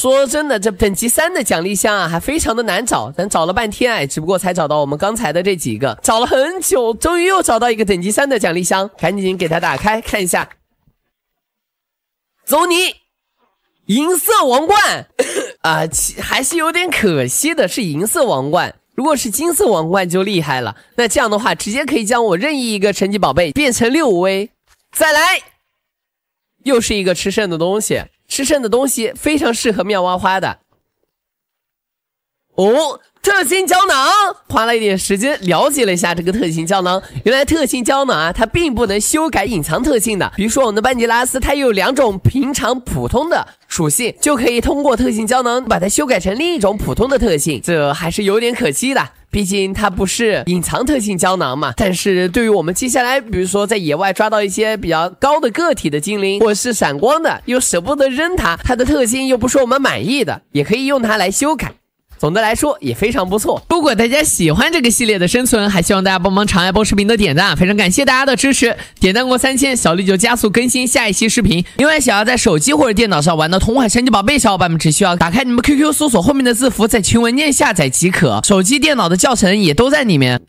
说真的，这等级三的奖励箱啊，还非常的难找，咱找了半天哎，只不过才找到我们刚才的这几个，找了很久，终于又找到一个等级三的奖励箱，赶紧给它打开看一下。走你，银色王冠啊，还是有点可惜的，是银色王冠，如果是金色王冠就厉害了。那这样的话，直接可以将我任意一个神奇宝贝变成六 V，再来，又是一个吃剩的东西。吃剩的东西非常适合妙蛙花的。哦，特性胶囊花了一点时间了解了一下这个特性胶囊。原来特性胶囊啊，它并不能修改隐藏特性的。比如说我们的班尼拉斯，它有两种平常普通的属性，就可以通过特性胶囊把它修改成另一种普通的特性。这还是有点可惜的，毕竟它不是隐藏特性胶囊嘛。但是对于我们接下来，比如说在野外抓到一些比较高的个体的精灵，或是闪光的，又舍不得扔它，它的特性又不是我们满意的，也可以用它来修改。总的来说也非常不错。如果大家喜欢这个系列的生存，还希望大家帮忙长按波视频的点赞，非常感谢大家的支持。点赞过三千，小丽就加速更新下一期视频。另外，想要在手机或者电脑上玩的《童话神奇宝贝》小伙伴们，只需要打开你们 QQ 搜索后面的字符，在群文件下载即可。手机、电脑的教程也都在里面。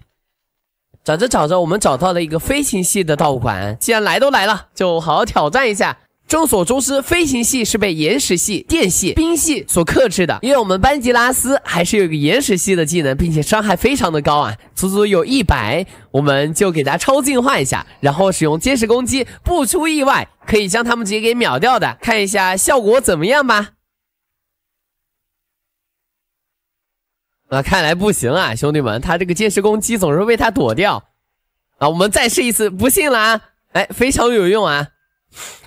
找着找着，我们找到了一个飞行系的道馆。既然来都来了，就好好挑战一下。众所周知，飞行系是被岩石系、电系、冰系所克制的。因为我们班吉拉斯还是有一个岩石系的技能，并且伤害非常的高啊，足足有一百。我们就给它超进化一下，然后使用坚实攻击，不出意外可以将他们直接给秒掉的。看一下效果怎么样吧。那看来不行啊，兄弟们，他这个坚实攻击总是被他躲掉。啊，我们再试一次，不信了啊！哎，非常有用啊。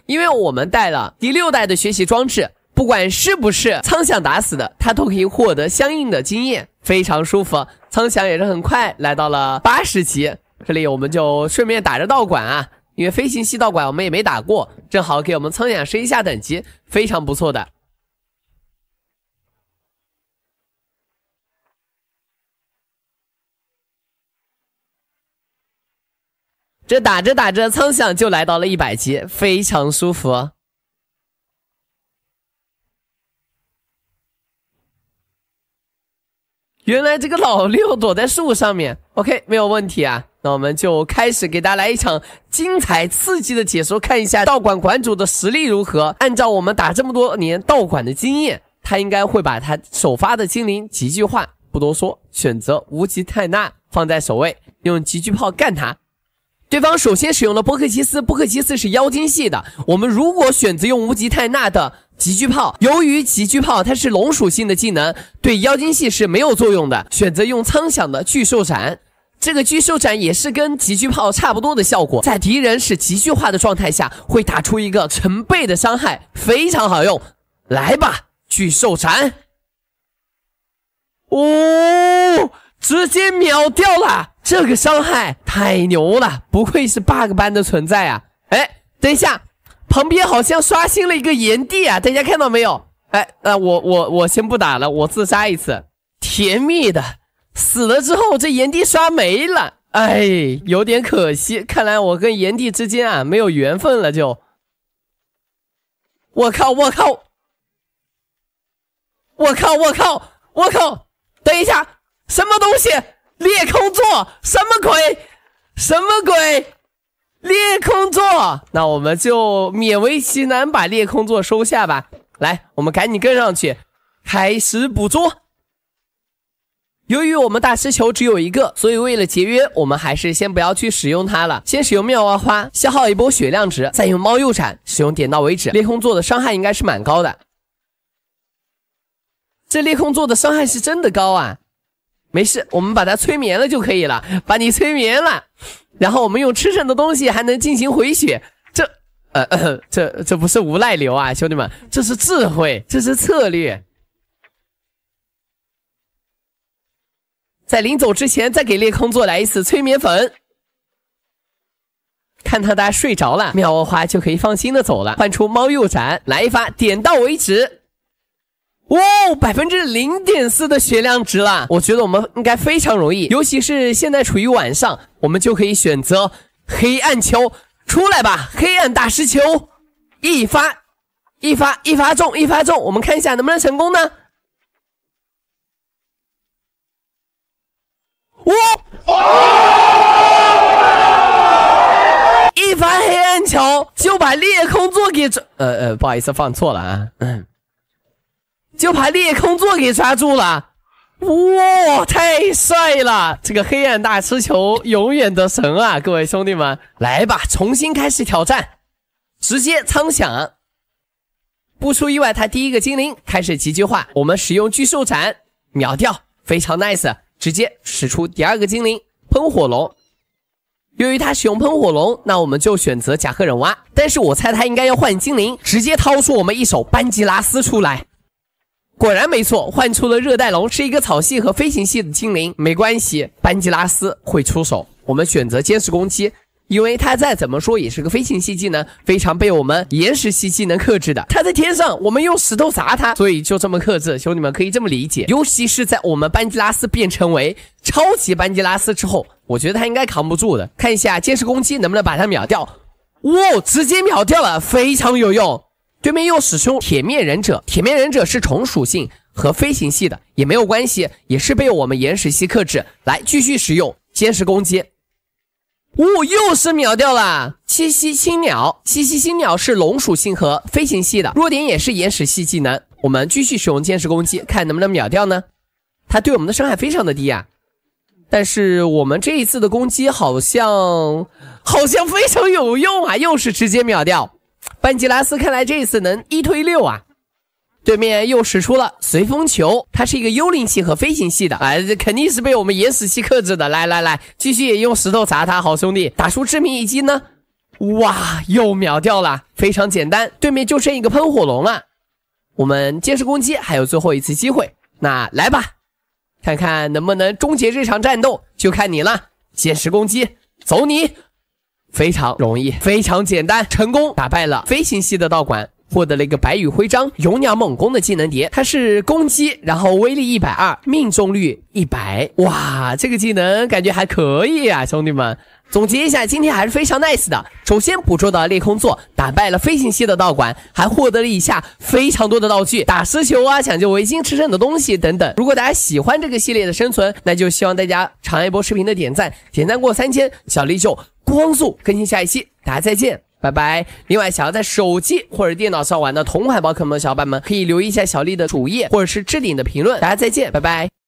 因为我们带了第六代的学习装置，不管是不是苍响打死的，他都可以获得相应的经验，非常舒服。苍响也是很快来到了八十级，这里我们就顺便打着道馆啊，因为飞行系道馆我们也没打过，正好给我们苍响升一下等级，非常不错的。这打着打着，蹭响就来到了一百级，非常舒服。原来这个老六躲在树上面，OK，没有问题啊。那我们就开始给大家来一场精彩刺激的解说，看一下道馆馆主的实力如何。按照我们打这么多年道馆的经验，他应该会把他首发的精灵极巨化。不多说，选择无极泰纳放在首位，用极巨炮干他。对方首先使用了波克西斯，波克西斯是妖精系的。我们如果选择用无极泰纳的集聚炮，由于集聚炮它是龙属性的技能，对妖精系是没有作用的。选择用苍响的巨兽斩，这个巨兽斩也是跟集聚炮差不多的效果，在敌人是集聚化的状态下，会打出一个成倍的伤害，非常好用。来吧，巨兽斩！哦，直接秒掉了。这个伤害太牛了，不愧是 bug 班的存在啊！哎，等一下，旁边好像刷新了一个炎帝啊，大家看到没有？哎，那我我我先不打了，我自杀一次，甜蜜的死了之后，这炎帝刷没了，哎，有点可惜，看来我跟炎帝之间啊没有缘分了就。我靠！我靠！我靠！我靠！我靠！等一下，什么东西？裂空座什么鬼？什么鬼？裂空座，那我们就勉为其难把裂空座收下吧。来，我们赶紧跟上去，开始捕捉。由于我们大师球只有一个，所以为了节约，我们还是先不要去使用它了。先使用妙蛙花消耗一波血量值，再用猫鼬铲使用点到为止。裂空座的伤害应该是蛮高的，这裂空座的伤害是真的高啊！没事，我们把他催眠了就可以了，把你催眠了，然后我们用吃剩的东西还能进行回血，这，呃，这这不是无赖流啊，兄弟们，这是智慧，这是策略。在临走之前，再给裂空座来一次催眠粉，看他家睡着了，妙蛙花就可以放心的走了。换出猫幼崽，来一发，点到为止。哇，百分之零点四的血量值啦！我觉得我们应该非常容易，尤其是现在处于晚上，我们就可以选择黑暗球出来吧。黑暗大师球，一发，一发，一发中，一发中，我们看一下能不能成功呢？哇！一发黑暗球就把裂空座给呃呃，不好意思，放错了啊。就把裂空座给抓住了，哇，太帅了！这个黑暗大吃球，永远的神啊！各位兄弟们，来吧，重新开始挑战，直接仓响。不出意外，他第一个精灵开始几句话，我们使用巨兽斩秒掉，非常 nice，直接使出第二个精灵喷火龙。由于他使用喷火龙，那我们就选择甲贺忍蛙。但是我猜他应该要换精灵，直接掏出我们一手班吉拉斯出来。果然没错，换出了热带龙，是一个草系和飞行系的精灵。没关系，班吉拉斯会出手。我们选择坚视攻击，因为它再怎么说也是个飞行系技能，非常被我们岩石系技能克制的。它在天上，我们用石头砸它，所以就这么克制。兄弟们可以这么理解，尤其是在我们班吉拉斯变成为超级班吉拉斯之后，我觉得它应该扛不住的。看一下坚视攻击能不能把它秒掉，哇，直接秒掉了，非常有用。对面又使用铁面忍者，铁面忍者是虫属性和飞行系的，也没有关系，也是被我们岩石系克制。来，继续使用坚实攻击，哦，又是秒掉了七夕青鸟。七夕青鸟是龙属性和飞行系的，弱点也是岩石系技能。我们继续使用坚实攻击，看能不能秒掉呢？它对我们的伤害非常的低啊，但是我们这一次的攻击好像好像非常有用啊，又是直接秒掉。班吉拉斯看来这次能一推六啊！对面又使出了随风球，它是一个幽灵系和飞行系的，哎，这肯定是被我们岩死系克制的。来来来，继续用石头砸他，好兄弟，打出致命一击呢！哇，又秒掉了，非常简单，对面就剩一个喷火龙了。我们坚持攻击，还有最后一次机会，那来吧，看看能不能终结这场战斗，就看你了。坚持攻击，走你！非常容易，非常简单，成功打败了飞行系的道馆，获得了一个白羽徽章，勇鸟猛攻的技能叠，它是攻击，然后威力一百二，命中率一百。哇，这个技能感觉还可以啊，兄弟们！总结一下，今天还是非常 nice 的。首先捕捉到裂空座，打败了飞行系的道馆，还获得了以下非常多的道具，打石球啊，抢救维巾，吃剩的东西等等。如果大家喜欢这个系列的生存，那就希望大家长一波视频的点赞，点赞过三千，小丽就。光速更新下一期，大家再见，拜拜。另外，想要在手机或者电脑上玩的同款宝可梦的小伙伴们，可以留意一下小丽的主页或者是置顶的评论。大家再见，拜拜。